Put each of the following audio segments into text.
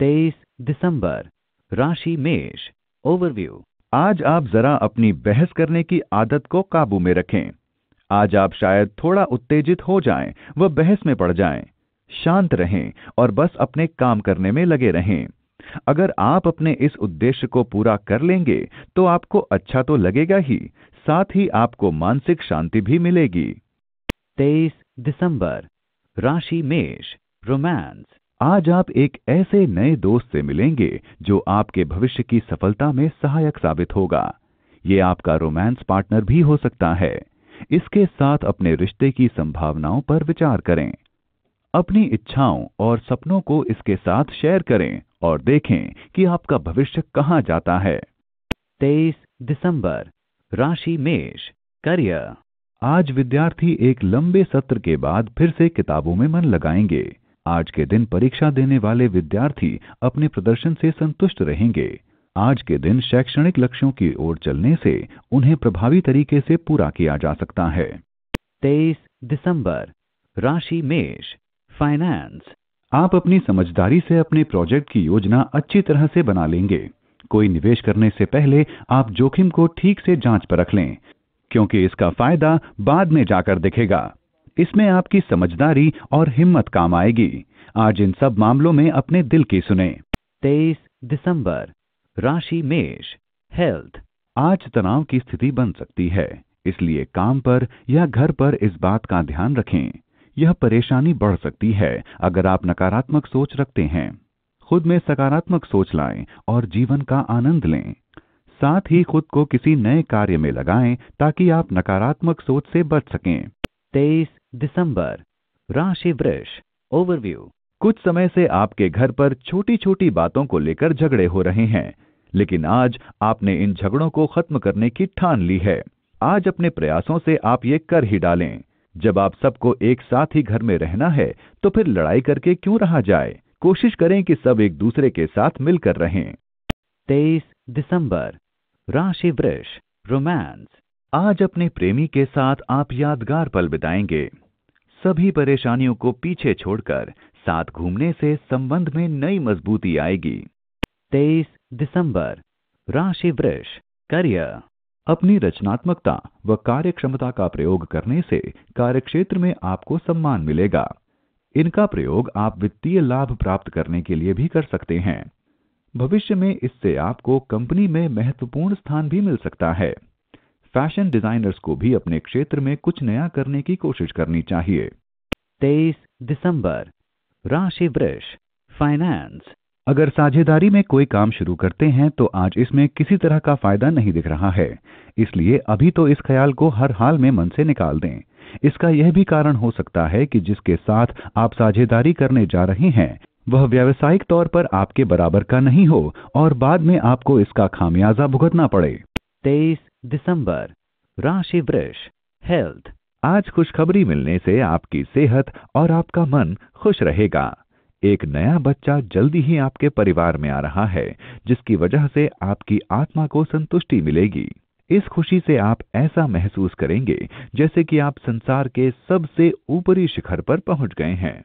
तेईस दिसंबर राशि मेष ओवरव्यू आज आप जरा अपनी बहस करने की आदत को काबू में रखें आज आप शायद थोड़ा उत्तेजित हो जाएं व बहस में पड़ जाएं शांत रहें और बस अपने काम करने में लगे रहें अगर आप अपने इस उद्देश्य को पूरा कर लेंगे तो आपको अच्छा तो लगेगा ही साथ ही आपको मानसिक शांति भी मिलेगी तेईस दिसंबर राशि मेष रोमांस आज आप एक ऐसे नए दोस्त से मिलेंगे जो आपके भविष्य की सफलता में सहायक साबित होगा ये आपका रोमांस पार्टनर भी हो सकता है इसके साथ अपने रिश्ते की संभावनाओं पर विचार करें अपनी इच्छाओं और सपनों को इसके साथ शेयर करें और देखें कि आपका भविष्य कहां जाता है तेईस दिसंबर राशि मेष करियर आज विद्यार्थी एक लंबे सत्र के बाद फिर से किताबों में मन लगाएंगे आज के दिन परीक्षा देने वाले विद्यार्थी अपने प्रदर्शन से संतुष्ट रहेंगे आज के दिन शैक्षणिक लक्ष्यों की ओर चलने से उन्हें प्रभावी तरीके से पूरा किया जा सकता है तेईस दिसंबर राशि मेष फाइनेंस आप अपनी समझदारी से अपने प्रोजेक्ट की योजना अच्छी तरह से बना लेंगे कोई निवेश करने से पहले आप जोखिम को ठीक से जांच पर रख लें क्योंकि इसका फायदा बाद में जाकर दिखेगा इसमें आपकी समझदारी और हिम्मत काम आएगी आज इन सब मामलों में अपने दिल की सुने तेईस दिसंबर राशि मेष हेल्थ आज तनाव की स्थिति बन सकती है इसलिए काम पर या घर पर इस बात का ध्यान रखें यह परेशानी बढ़ सकती है अगर आप नकारात्मक सोच रखते हैं खुद में सकारात्मक सोच लाएं और जीवन का आनंद लें साथ ही खुद को किसी नए कार्य में लगाएं ताकि आप नकारात्मक सोच से बच सकें तेईस दिसंबर राशि वृष ओवरव्यू कुछ समय से आपके घर पर छोटी छोटी बातों को लेकर झगड़े हो रहे हैं लेकिन आज आपने इन झगड़ों को खत्म करने की ठान ली है आज अपने प्रयासों से आप ये कर ही डालें जब आप सबको एक साथ ही घर में रहना है तो फिर लड़ाई करके क्यों रहा जाए कोशिश करें कि सब एक दूसरे के साथ मिलकर रहें तेईस दिसंबर राशि वृष रोमांस आज अपने प्रेमी के साथ आप यादगार पल बिताएंगे सभी परेशानियों को पीछे छोड़कर साथ घूमने से संबंध में नई मजबूती आएगी 23 दिसंबर राशि वृक्ष करियर अपनी रचनात्मकता व कार्यक्षमता का प्रयोग करने से कार्यक्षेत्र में आपको सम्मान मिलेगा इनका प्रयोग आप वित्तीय लाभ प्राप्त करने के लिए भी कर सकते हैं भविष्य में इससे आपको कंपनी में महत्वपूर्ण स्थान भी मिल सकता है फैशन डिजाइनर्स को भी अपने क्षेत्र में कुछ नया करने की कोशिश करनी चाहिए तेईस दिसंबर राशि वृक्ष फाइनेंस अगर साझेदारी में कोई काम शुरू करते हैं तो आज इसमें किसी तरह का फायदा नहीं दिख रहा है इसलिए अभी तो इस ख्याल को हर हाल में मन से निकाल दें इसका यह भी कारण हो सकता है कि जिसके साथ आप साझेदारी करने जा रहे हैं वह व्यावसायिक तौर पर आपके बराबर का नहीं हो और बाद में आपको इसका खामियाजा भुगतना पड़े तेईस दिसंबर राशि वृष हेल्थ आज खुशखबरी मिलने से आपकी सेहत और आपका मन खुश रहेगा एक नया बच्चा जल्दी ही आपके परिवार में आ रहा है जिसकी वजह से आपकी आत्मा को संतुष्टि मिलेगी इस खुशी से आप ऐसा महसूस करेंगे जैसे कि आप संसार के सबसे ऊपरी शिखर पर पहुंच गए हैं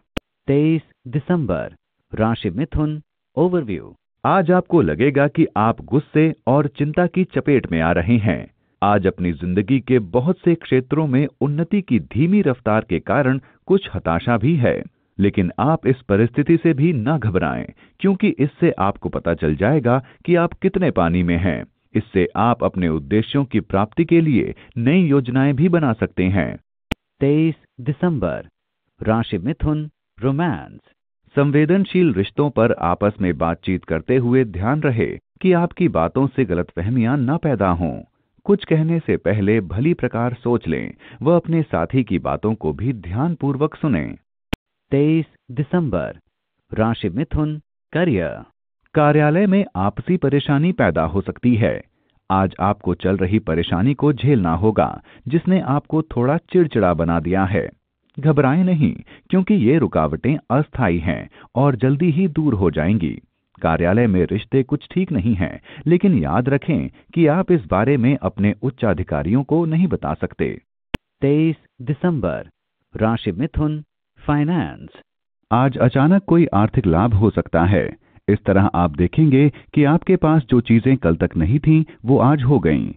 23 दिसंबर राशि मिथुन ओवरव्यू आज आपको लगेगा कि आप गुस्से और चिंता की चपेट में आ रहे हैं आज अपनी जिंदगी के बहुत से क्षेत्रों में उन्नति की धीमी रफ्तार के कारण कुछ हताशा भी है लेकिन आप इस परिस्थिति से भी ना घबराएं क्योंकि इससे आपको पता चल जाएगा कि आप कितने पानी में हैं इससे आप अपने उद्देश्यों की प्राप्ति के लिए नई योजनाएं भी बना सकते हैं 23 दिसंबर राशि मिथुन रोमांस संवेदनशील रिश्तों पर आपस में बातचीत करते हुए ध्यान रहे कि आपकी बातों से गलतफहमियां न पैदा हों कुछ कहने से पहले भली प्रकार सोच लें व अपने साथी की बातों को भी ध्यानपूर्वक सुने तेईस दिसंबर राशि मिथुन करियर कार्यालय में आपसी परेशानी पैदा हो सकती है आज आपको चल रही परेशानी को झेलना होगा जिसने आपको थोड़ा चिड़चिड़ा बना दिया है घबराएं नहीं क्योंकि ये रुकावटें अस्थायी हैं और जल्दी ही दूर हो जाएंगी कार्यालय में रिश्ते कुछ ठीक नहीं हैं लेकिन याद रखें कि आप इस बारे में अपने उच्च अधिकारियों को नहीं बता सकते 23 दिसंबर राशि मिथुन फाइनेंस आज अचानक कोई आर्थिक लाभ हो सकता है इस तरह आप देखेंगे कि आपके पास जो चीजें कल तक नहीं थीं वो आज हो गईं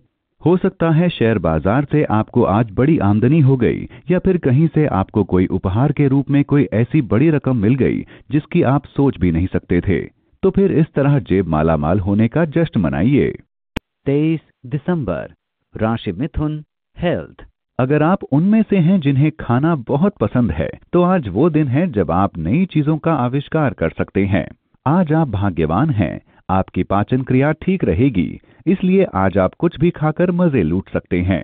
हो सकता है शेयर बाजार से आपको आज बड़ी आमदनी हो गई या फिर कहीं से आपको कोई उपहार के रूप में कोई ऐसी बड़ी रकम मिल गई जिसकी आप सोच भी नहीं सकते थे तो फिर इस तरह जेब माला माल होने का जश्न मनाइए तेईस दिसंबर राशि मिथुन हेल्थ अगर आप उनमें से हैं जिन्हें खाना बहुत पसंद है तो आज वो दिन है जब आप नई चीजों का आविष्कार कर सकते हैं आज आप भाग्यवान हैं आपकी पाचन क्रिया ठीक रहेगी इसलिए आज आप कुछ भी खाकर मजे लूट सकते हैं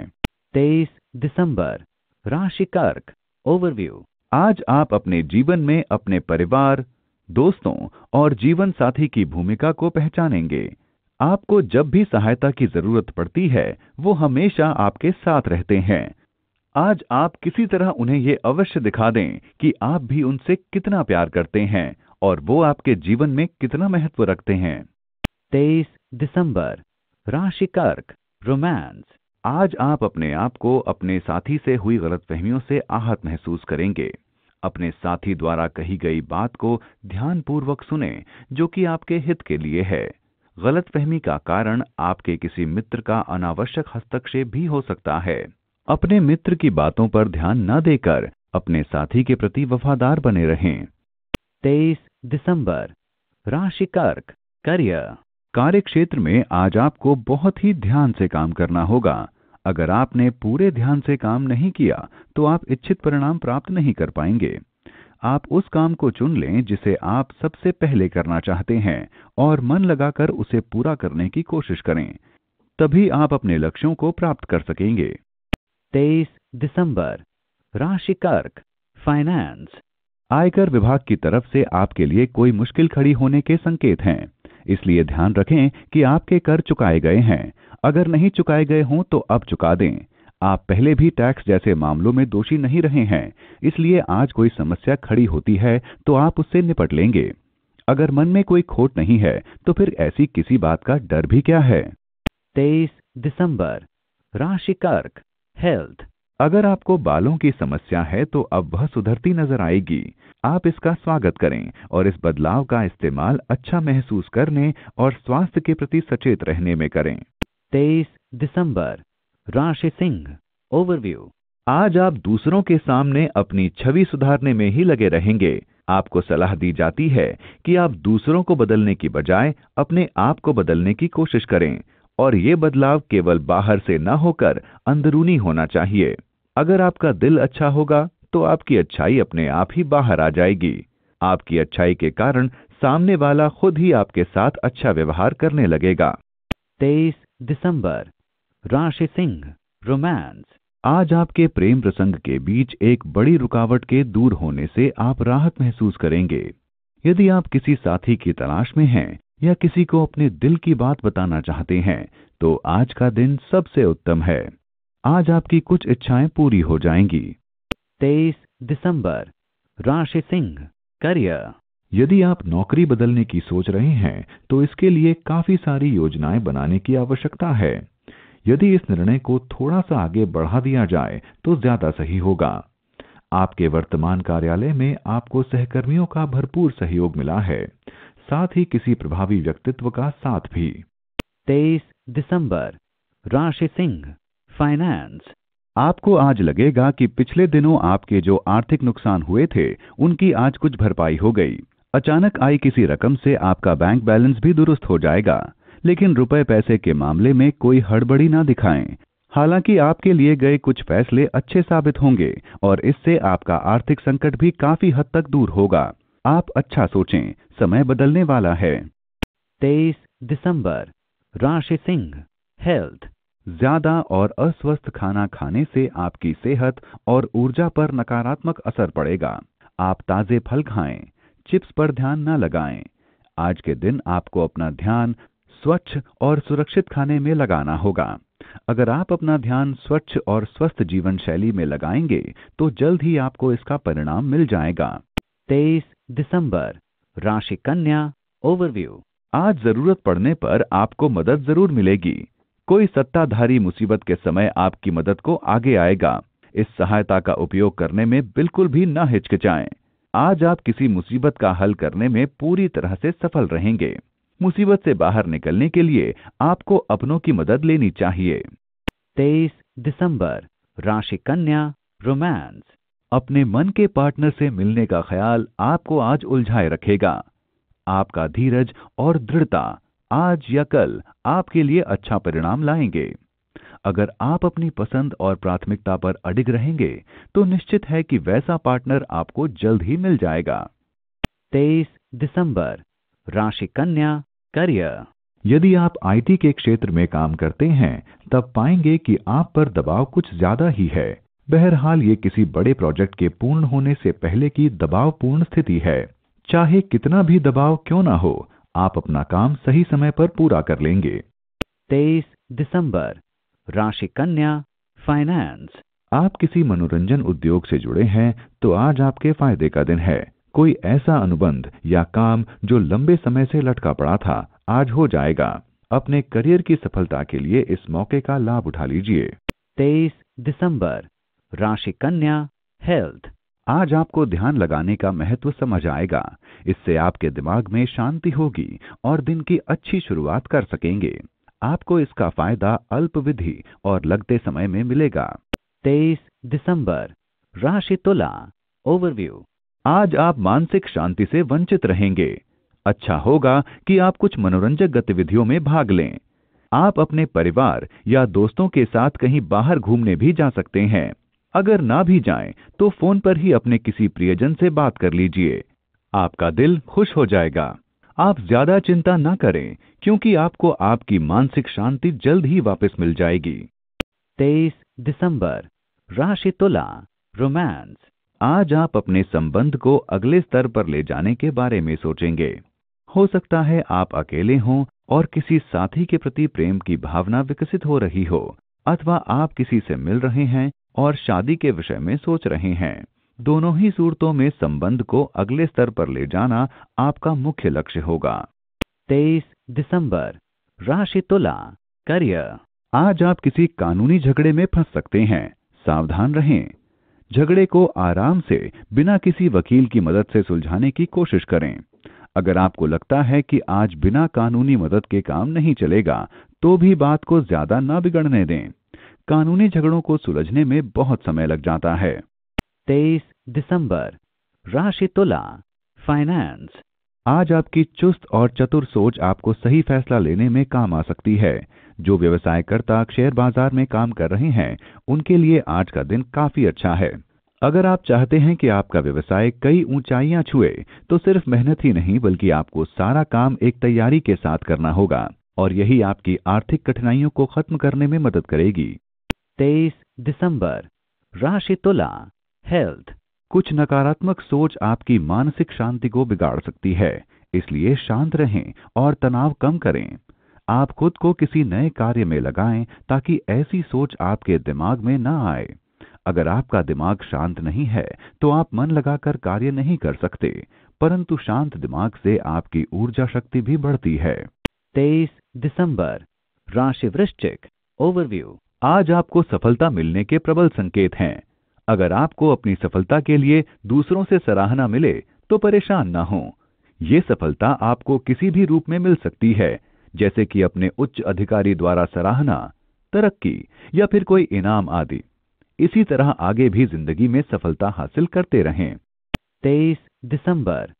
तेईस दिसंबर राशि कर्क ओवरव्यू आज आप अपने जीवन में अपने परिवार दोस्तों और जीवन साथी की भूमिका को पहचानेंगे आपको जब भी सहायता की जरूरत पड़ती है वो हमेशा आपके साथ रहते हैं आज आप किसी तरह उन्हें ये अवश्य दिखा दें कि आप भी उनसे कितना प्यार करते हैं और वो आपके जीवन में कितना महत्व रखते हैं तेईस दिसंबर राशि कर्क रोमांस आज आप अपने आप को अपने साथी से हुई गलतफहमियों से आहत महसूस करेंगे अपने साथी द्वारा कही गई बात को ध्यानपूर्वक सुने जो कि आपके हित के लिए है गलतफहमी का कारण आपके किसी मित्र का अनावश्यक हस्तक्षेप भी हो सकता है अपने मित्र की बातों पर ध्यान न देकर अपने साथी के प्रति वफादार बने रहें तेईस दिसंबर राशि कर्क करियर कार्य क्षेत्र में आज आपको बहुत ही ध्यान से काम करना होगा अगर आपने पूरे ध्यान से काम नहीं किया तो आप इच्छित परिणाम प्राप्त नहीं कर पाएंगे आप उस काम को चुन लें जिसे आप सबसे पहले करना चाहते हैं और मन लगाकर उसे पूरा करने की कोशिश करें तभी आप अपने लक्ष्यों को प्राप्त कर सकेंगे तेईस दिसंबर राशि कर्क फाइनेंस आयकर विभाग की तरफ से आपके लिए कोई मुश्किल खड़ी होने के संकेत हैं इसलिए ध्यान रखें कि आपके कर चुकाए गए हैं अगर नहीं चुकाए गए हों तो अब चुका दें आप पहले भी टैक्स जैसे मामलों में दोषी नहीं रहे हैं इसलिए आज कोई समस्या खड़ी होती है तो आप उससे निपट लेंगे अगर मन में कोई खोट नहीं है तो फिर ऐसी किसी बात का डर भी क्या है तेईस दिसंबर राशि कर्क हेल्थ अगर आपको बालों की समस्या है तो अब वह सुधरती नजर आएगी आप इसका स्वागत करें और इस बदलाव का इस्तेमाल अच्छा महसूस करने और स्वास्थ्य के प्रति सचेत रहने में करें 23 दिसंबर राशि सिंह ओवरव्यू आज आप दूसरों के सामने अपनी छवि सुधारने में ही लगे रहेंगे आपको सलाह दी जाती है कि आप दूसरों को बदलने की बजाय अपने आप को बदलने की कोशिश करें और ये बदलाव केवल बाहर से न होकर अंदरूनी होना चाहिए अगर आपका दिल अच्छा होगा तो आपकी अच्छाई अपने आप ही बाहर आ जाएगी आपकी अच्छाई के कारण सामने वाला खुद ही आपके साथ अच्छा व्यवहार करने लगेगा तेईस दिसंबर राशि सिंह रोमांस आज आपके प्रेम प्रसंग के बीच एक बड़ी रुकावट के दूर होने से आप राहत महसूस करेंगे यदि आप किसी साथी की तलाश में हैं या किसी को अपने दिल की बात बताना चाहते हैं तो आज का दिन सबसे उत्तम है आज आपकी कुछ इच्छाएं पूरी हो जाएंगी तेईस दिसंबर राशि सिंह करियर यदि आप नौकरी बदलने की सोच रहे हैं तो इसके लिए काफी सारी योजनाएं बनाने की आवश्यकता है यदि इस निर्णय को थोड़ा सा आगे बढ़ा दिया जाए तो ज्यादा सही होगा आपके वर्तमान कार्यालय में आपको सहकर्मियों का भरपूर सहयोग मिला है साथ ही किसी प्रभावी व्यक्तित्व का साथ भी तेईस दिसंबर राशि सिंह फाइनेंस आपको आज लगेगा कि पिछले दिनों आपके जो आर्थिक नुकसान हुए थे उनकी आज कुछ भरपाई हो गई अचानक आई किसी रकम से आपका बैंक बैलेंस भी दुरुस्त हो जाएगा लेकिन रुपए पैसे के मामले में कोई हड़बड़ी ना दिखाएं हालांकि आपके लिए गए कुछ फैसले अच्छे साबित होंगे और इससे आपका आर्थिक संकट भी काफी हद तक दूर होगा आप अच्छा सोचें समय बदलने वाला है तेईस दिसंबर राशि सिंह हेल्थ ज्यादा और अस्वस्थ खाना खाने से आपकी सेहत और ऊर्जा पर नकारात्मक असर पड़ेगा आप ताजे फल खाएं चिप्स पर ध्यान न लगाएं आज के दिन आपको अपना ध्यान स्वच्छ और सुरक्षित खाने में लगाना होगा अगर आप अपना ध्यान स्वच्छ और स्वस्थ जीवन शैली में लगाएंगे तो जल्द ही आपको इसका परिणाम मिल जाएगा तेईस दिसंबर राशि कन्या ओवरव्यू आज जरूरत पड़ने पर आपको मदद जरूर मिलेगी कोई सत्ताधारी मुसीबत के समय आपकी मदद को आगे आएगा इस सहायता का उपयोग करने में बिल्कुल भी न हिचकिचाएं आज आप किसी मुसीबत का हल करने में पूरी तरह से सफल रहेंगे मुसीबत से बाहर निकलने के लिए आपको अपनों की मदद लेनी चाहिए तेईस दिसंबर राशि कन्या रोमांस अपने मन के पार्टनर से मिलने का ख्याल आपको आज उलझाए रखेगा आपका धीरज और दृढ़ता आज या कल आपके लिए अच्छा परिणाम लाएंगे अगर आप अपनी पसंद और प्राथमिकता पर अडिग रहेंगे तो निश्चित है कि वैसा पार्टनर आपको जल्द ही मिल जाएगा तेईस दिसंबर राशि कन्या करियर यदि आप आईटी के क्षेत्र में काम करते हैं तब पाएंगे कि आप पर दबाव कुछ ज्यादा ही है बहरहाल ये किसी बड़े प्रोजेक्ट के पूर्ण होने से पहले की दबावपूर्ण स्थिति है चाहे कितना भी दबाव क्यों ना हो आप अपना काम सही समय पर पूरा कर लेंगे तेईस दिसंबर राशि कन्या फाइनेंस आप किसी मनोरंजन उद्योग से जुड़े हैं तो आज आपके फायदे का दिन है कोई ऐसा अनुबंध या काम जो लंबे समय से लटका पड़ा था आज हो जाएगा अपने करियर की सफलता के लिए इस मौके का लाभ उठा लीजिए तेईस दिसंबर राशि कन्या हेल्थ आज आपको ध्यान लगाने का महत्व समझ आएगा इससे आपके दिमाग में शांति होगी और दिन की अच्छी शुरुआत कर सकेंगे आपको इसका फायदा अल्प विधि और लगते समय में मिलेगा 23 दिसंबर राशि तुला ओवरव्यू आज आप मानसिक शांति से वंचित रहेंगे अच्छा होगा कि आप कुछ मनोरंजक गतिविधियों में भाग लें आप अपने परिवार या दोस्तों के साथ कहीं बाहर घूमने भी जा सकते हैं अगर ना भी जाएं तो फोन पर ही अपने किसी प्रियजन से बात कर लीजिए आपका दिल खुश हो जाएगा आप ज्यादा चिंता ना करें क्योंकि आपको आपकी मानसिक शांति जल्द ही वापस मिल जाएगी तेईस दिसंबर राशि तुला रोमांस आज आप अपने संबंध को अगले स्तर पर ले जाने के बारे में सोचेंगे हो सकता है आप अकेले हों और किसी साथी के प्रति प्रेम की भावना विकसित हो रही हो अथवा आप किसी से मिल रहे हैं और शादी के विषय में सोच रहे हैं दोनों ही सूरतों में संबंध को अगले स्तर पर ले जाना आपका मुख्य लक्ष्य होगा तेईस दिसंबर राशि तुला करियर आज आप किसी कानूनी झगड़े में फंस सकते हैं सावधान रहें झगड़े को आराम से बिना किसी वकील की मदद से सुलझाने की कोशिश करें अगर आपको लगता है कि आज बिना कानूनी मदद के काम नहीं चलेगा तो भी बात को ज्यादा ना बिगड़ने दें कानूनी झगड़ों को सुलझने में बहुत समय लग जाता है तेईस दिसंबर राशि तुला फाइनेंस आज आपकी चुस्त और चतुर सोच आपको सही फैसला लेने में काम आ सकती है जो व्यवसायकर्ता शेयर बाजार में काम कर रहे हैं उनके लिए आज का दिन काफी अच्छा है अगर आप चाहते हैं कि आपका व्यवसाय कई ऊंचाइयां छुए तो सिर्फ मेहनत ही नहीं बल्कि आपको सारा काम एक तैयारी के साथ करना होगा और यही आपकी आर्थिक कठिनाइयों को खत्म करने में मदद करेगी तेईस दिसंबर राशि तुला हेल्थ कुछ नकारात्मक सोच आपकी मानसिक शांति को बिगाड़ सकती है इसलिए शांत रहें और तनाव कम करें आप खुद को किसी नए कार्य में लगाएं ताकि ऐसी सोच आपके दिमाग में ना आए अगर आपका दिमाग शांत नहीं है तो आप मन लगाकर कार्य नहीं कर सकते परंतु शांत दिमाग से आपकी ऊर्जा शक्ति भी बढ़ती है तेईस दिसंबर राशि वृश्चिक ओवरव्यू आज आपको सफलता मिलने के प्रबल संकेत हैं अगर आपको अपनी सफलता के लिए दूसरों से सराहना मिले तो परेशान ना हो ये सफलता आपको किसी भी रूप में मिल सकती है जैसे कि अपने उच्च अधिकारी द्वारा सराहना तरक्की या फिर कोई इनाम आदि इसी तरह आगे भी जिंदगी में सफलता हासिल करते रहें तेईस दिसंबर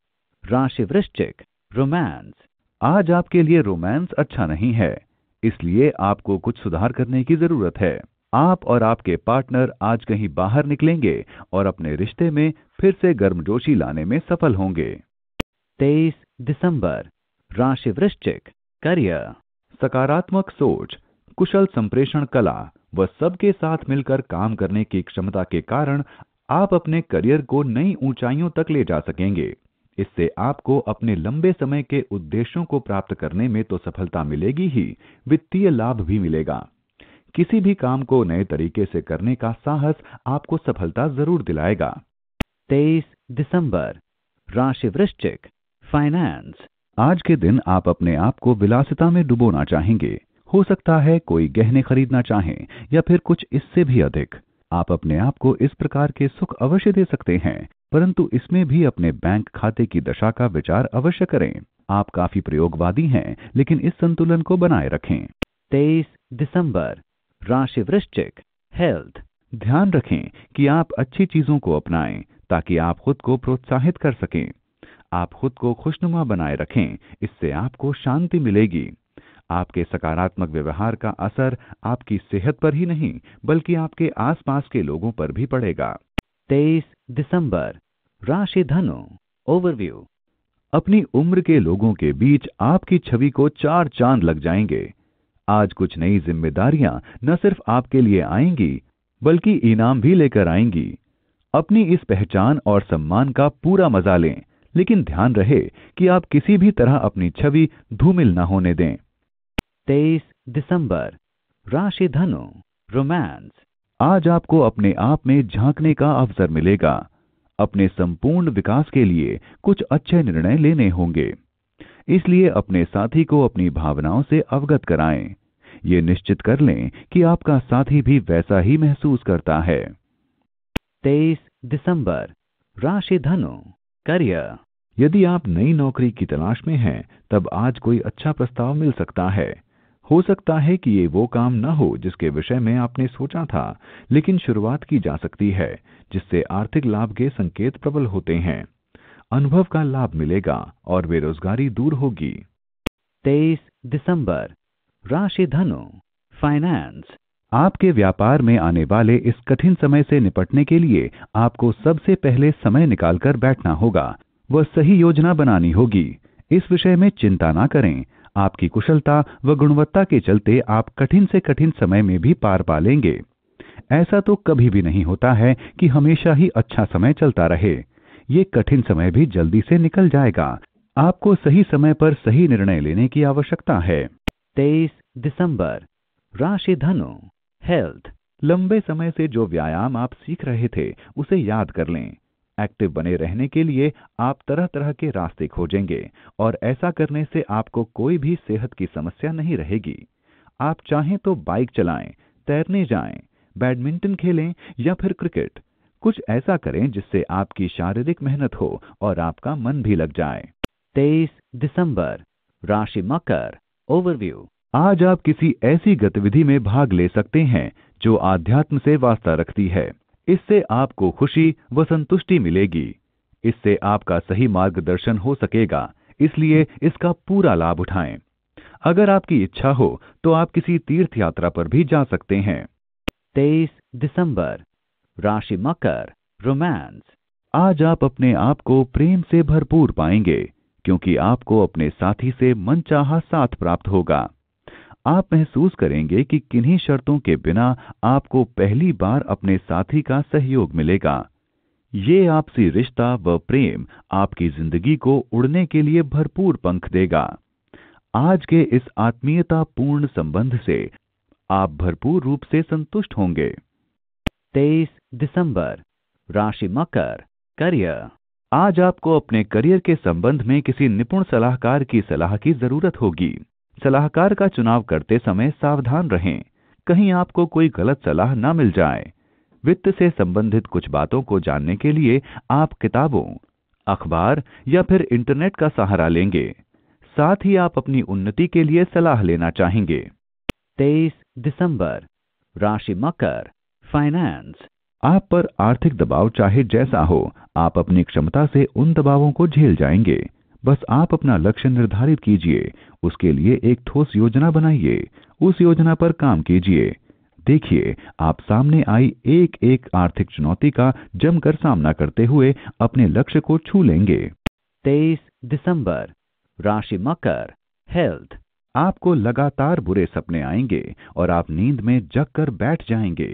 राशि वृश्चिक रोमांस आज आपके लिए रोमांस अच्छा नहीं है इसलिए आपको कुछ सुधार करने की जरूरत है आप और आपके पार्टनर आज कहीं बाहर निकलेंगे और अपने रिश्ते में फिर से गर्मजोशी लाने में सफल होंगे तेईस दिसंबर राशि वृश्चिक करियर सकारात्मक सोच कुशल संप्रेषण कला व सबके साथ मिलकर काम करने की क्षमता के कारण आप अपने करियर को नई ऊंचाइयों तक ले जा सकेंगे इससे आपको अपने लंबे समय के उद्देश्यों को प्राप्त करने में तो सफलता मिलेगी ही वित्तीय लाभ भी मिलेगा किसी भी काम को नए तरीके से करने का साहस आपको सफलता जरूर दिलाएगा तेईस दिसंबर राशि वृश्चिक फाइनेंस आज के दिन आप अपने आप को विलासिता में डुबोना चाहेंगे हो सकता है कोई गहने खरीदना चाहे या फिर कुछ इससे भी अधिक आप अपने आप को इस प्रकार के सुख अवश्य दे सकते हैं परंतु इसमें भी अपने बैंक खाते की दशा का विचार अवश्य करें आप काफी प्रयोगवादी हैं लेकिन इस संतुलन को बनाए रखें तेईस दिसंबर राशि वृश्चिक हेल्थ ध्यान रखें कि आप अच्छी चीजों को अपनाएं ताकि आप खुद को प्रोत्साहित कर सकें आप खुद को खुशनुमा बनाए रखें इससे आपको शांति मिलेगी आपके सकारात्मक व्यवहार का असर आपकी सेहत पर ही नहीं बल्कि आपके आसपास के लोगों पर भी पड़ेगा तेईस दिसंबर राशि धनु ओवरव्यू अपनी उम्र के लोगों के बीच आपकी छवि को चार चांद लग जाएंगे आज कुछ नई जिम्मेदारियां न सिर्फ आपके लिए आएंगी बल्कि इनाम भी लेकर आएंगी अपनी इस पहचान और सम्मान का पूरा मजा लें लेकिन ध्यान रहे कि आप किसी भी तरह अपनी छवि धूमिल न होने दें तेईस दिसंबर राशि धनु रोमांस आज आपको अपने आप में झांकने का अवसर मिलेगा अपने संपूर्ण विकास के लिए कुछ अच्छे निर्णय लेने होंगे इसलिए अपने साथी को अपनी भावनाओं से अवगत कराएं ये निश्चित कर लें कि आपका साथी भी वैसा ही महसूस करता है तेईस दिसंबर राशि धनु करियर यदि आप नई नौकरी की तलाश में हैं तब आज कोई अच्छा प्रस्ताव मिल सकता है हो सकता है कि ये वो काम न हो जिसके विषय में आपने सोचा था लेकिन शुरुआत की जा सकती है जिससे आर्थिक लाभ के संकेत प्रबल होते हैं अनुभव का लाभ मिलेगा और बेरोजगारी दूर होगी तेईस दिसंबर राशि धनु फाइनेंस आपके व्यापार में आने वाले इस कठिन समय से निपटने के लिए आपको सबसे पहले समय निकालकर बैठना होगा वह सही योजना बनानी होगी इस विषय में चिंता ना करें आपकी कुशलता व गुणवत्ता के चलते आप कठिन से कठिन समय में भी पार पा लेंगे ऐसा तो कभी भी नहीं होता है कि हमेशा ही अच्छा समय चलता रहे ये कठिन समय भी जल्दी से निकल जाएगा आपको सही समय पर सही निर्णय लेने की आवश्यकता है तेईस दिसंबर राशि धनु हेल्थ लंबे समय से जो व्यायाम आप सीख रहे थे उसे याद कर लें एक्टिव बने रहने के लिए आप तरह तरह के रास्ते खोजेंगे और ऐसा करने से आपको कोई भी सेहत की समस्या नहीं रहेगी आप चाहें तो बाइक चलाएं तैरने जाएं बैडमिंटन खेलें या फिर क्रिकेट कुछ ऐसा करें जिससे आपकी शारीरिक मेहनत हो और आपका मन भी लग जाए तेईस दिसंबर राशि मकर ओवरव्यू आज आप किसी ऐसी गतिविधि में भाग ले सकते हैं जो आध्यात्म से वास्ता रखती है इससे आपको खुशी व संतुष्टि मिलेगी इससे आपका सही मार्गदर्शन हो सकेगा इसलिए इसका पूरा लाभ उठाएं। अगर आपकी इच्छा हो तो आप किसी तीर्थ यात्रा पर भी जा सकते हैं तेईस दिसंबर राशि मकर रोमांस आज आप अपने आप को प्रेम से भरपूर पाएंगे क्योंकि आपको अपने साथी से मनचाहा साथ प्राप्त होगा आप महसूस करेंगे कि किन्हीं शर्तों के बिना आपको पहली बार अपने साथी का सहयोग मिलेगा ये आपसी रिश्ता व प्रेम आपकी जिंदगी को उड़ने के लिए भरपूर पंख देगा आज के इस आत्मीयतापूर्ण संबंध से आप भरपूर रूप से संतुष्ट होंगे 23 दिसंबर राशि मकर करियर आज आपको अपने करियर के संबंध में किसी निपुण सलाहकार की सलाह की जरूरत होगी सलाहकार का चुनाव करते समय सावधान रहें कहीं आपको कोई गलत सलाह न मिल जाए वित्त से संबंधित कुछ बातों को जानने के लिए आप किताबों अखबार या फिर इंटरनेट का सहारा लेंगे साथ ही आप अपनी उन्नति के लिए सलाह लेना चाहेंगे 23 दिसंबर राशि मकर फाइनेंस आप पर आर्थिक दबाव चाहे जैसा हो आप अपनी क्षमता से उन दबावों को झेल जाएंगे बस आप अपना लक्ष्य निर्धारित कीजिए उसके लिए एक ठोस योजना बनाइए उस योजना पर काम कीजिए देखिए आप सामने आई एक एक आर्थिक चुनौती का जमकर सामना करते हुए अपने लक्ष्य को छू लेंगे तेईस दिसंबर राशि मकर हेल्थ आपको लगातार बुरे सपने आएंगे और आप नींद में जग कर बैठ जाएंगे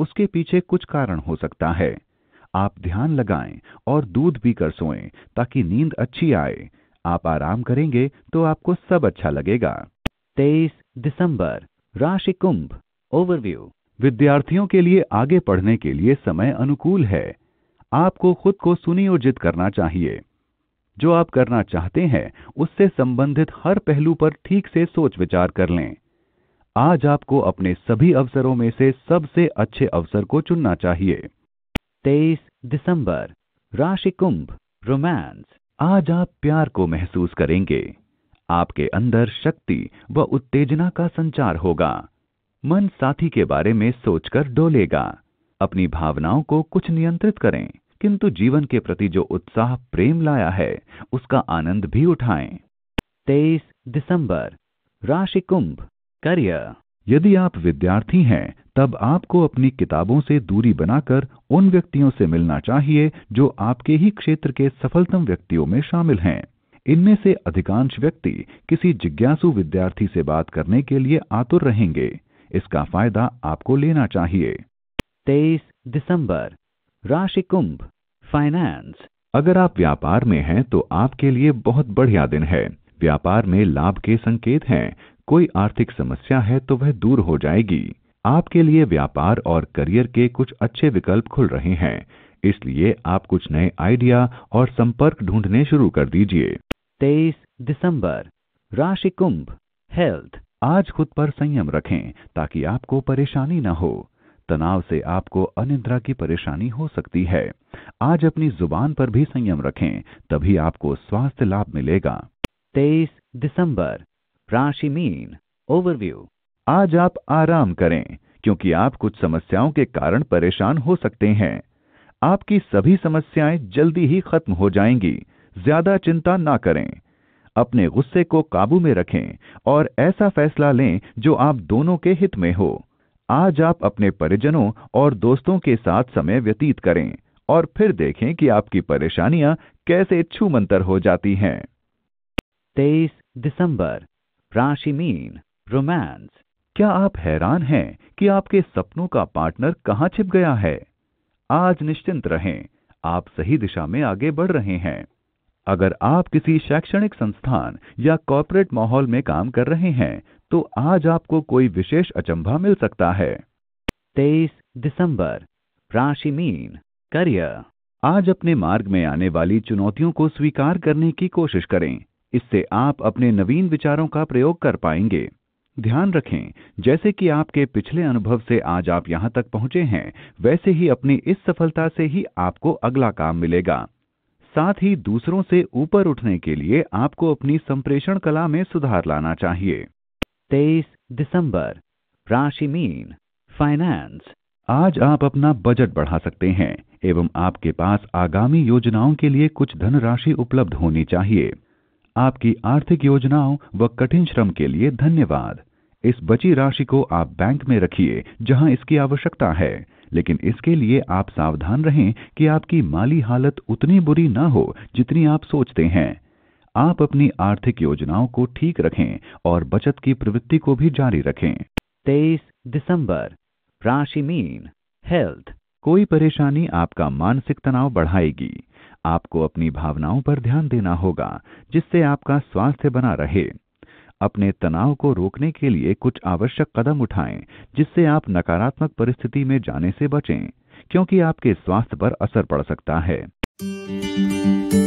उसके पीछे कुछ कारण हो सकता है आप ध्यान लगाएं और दूध कर सोएं ताकि नींद अच्छी आए आप आराम करेंगे तो आपको सब अच्छा लगेगा तेईस दिसंबर राशि कुंभ ओवरव्यू विद्यार्थियों के लिए आगे पढ़ने के लिए समय अनुकूल है आपको खुद को सुनियोजित करना चाहिए जो आप करना चाहते हैं उससे संबंधित हर पहलू पर ठीक से सोच विचार कर लें आज आपको अपने सभी अवसरों में से सबसे अच्छे अवसर को चुनना चाहिए तेईस दिसंबर राशि कुंभ रोमांस आज आप प्यार को महसूस करेंगे आपके अंदर शक्ति व उत्तेजना का संचार होगा मन साथी के बारे में सोचकर डोलेगा अपनी भावनाओं को कुछ नियंत्रित करें किंतु जीवन के प्रति जो उत्साह प्रेम लाया है उसका आनंद भी उठाएं। तेईस दिसंबर राशि कुंभ करियर यदि आप विद्यार्थी हैं तब आपको अपनी किताबों से दूरी बनाकर उन व्यक्तियों से मिलना चाहिए जो आपके ही क्षेत्र के सफलतम व्यक्तियों में शामिल हैं इनमें से अधिकांश व्यक्ति किसी जिज्ञासु विद्यार्थी से बात करने के लिए आतुर रहेंगे इसका फायदा आपको लेना चाहिए तेईस दिसंबर राशि कुंभ फाइनेंस अगर आप व्यापार में हैं तो आपके लिए बहुत बढ़िया दिन है व्यापार में लाभ के संकेत हैं कोई आर्थिक समस्या है तो वह दूर हो जाएगी आपके लिए व्यापार और करियर के कुछ अच्छे विकल्प खुल रहे हैं इसलिए आप कुछ नए आइडिया और संपर्क ढूंढने शुरू कर दीजिए तेईस दिसंबर राशि कुंभ हेल्थ आज खुद पर संयम रखें ताकि आपको परेशानी न हो तनाव से आपको अनिद्रा की परेशानी हो सकती है आज अपनी जुबान पर भी संयम रखें तभी आपको स्वास्थ्य लाभ मिलेगा तेईस दिसंबर राशि मीन ओवरव्यू आज आप आराम करें क्योंकि आप कुछ समस्याओं के कारण परेशान हो सकते हैं आपकी सभी समस्याएं जल्दी ही खत्म हो जाएंगी ज्यादा चिंता ना करें अपने गुस्से को काबू में रखें और ऐसा फैसला लें जो आप दोनों के हित में हो आज आप अपने परिजनों और दोस्तों के साथ समय व्यतीत करें और फिर देखें कि आपकी परेशानियां कैसे छूमंतर हो जाती हैं 23 दिसंबर राशि मीन रोमांस क्या आप हैरान हैं कि आपके सपनों का पार्टनर कहाँ छिप गया है आज निश्चिंत रहें आप सही दिशा में आगे बढ़ रहे हैं अगर आप किसी शैक्षणिक संस्थान या कॉरपोरेट माहौल में काम कर रहे हैं तो आज आपको कोई विशेष अचंभा मिल सकता है तेईस दिसंबर राशि मीन करियर आज अपने मार्ग में आने वाली चुनौतियों को स्वीकार करने की कोशिश करें इससे आप अपने नवीन विचारों का प्रयोग कर पाएंगे ध्यान रखें जैसे कि आपके पिछले अनुभव से आज आप यहां तक पहुंचे हैं वैसे ही अपनी इस सफलता से ही आपको अगला काम मिलेगा साथ ही दूसरों से ऊपर उठने के लिए आपको अपनी संप्रेषण कला में सुधार लाना चाहिए तेईस दिसंबर राशि मीन फाइनेंस आज आप अपना बजट बढ़ा सकते हैं एवं आपके पास आगामी योजनाओं के लिए कुछ धनराशि उपलब्ध होनी चाहिए आपकी आर्थिक योजनाओं व कठिन श्रम के लिए धन्यवाद इस बची राशि को आप बैंक में रखिए जहां इसकी आवश्यकता है लेकिन इसके लिए आप सावधान रहें कि आपकी माली हालत उतनी बुरी ना हो जितनी आप सोचते हैं आप अपनी आर्थिक योजनाओं को ठीक रखें और बचत की प्रवृत्ति को भी जारी रखें तेईस दिसंबर राशि मीन हेल्थ कोई परेशानी आपका मानसिक तनाव बढ़ाएगी आपको अपनी भावनाओं पर ध्यान देना होगा जिससे आपका स्वास्थ्य बना रहे अपने तनाव को रोकने के लिए कुछ आवश्यक कदम उठाएं जिससे आप नकारात्मक परिस्थिति में जाने से बचें क्योंकि आपके स्वास्थ्य पर असर पड़ सकता है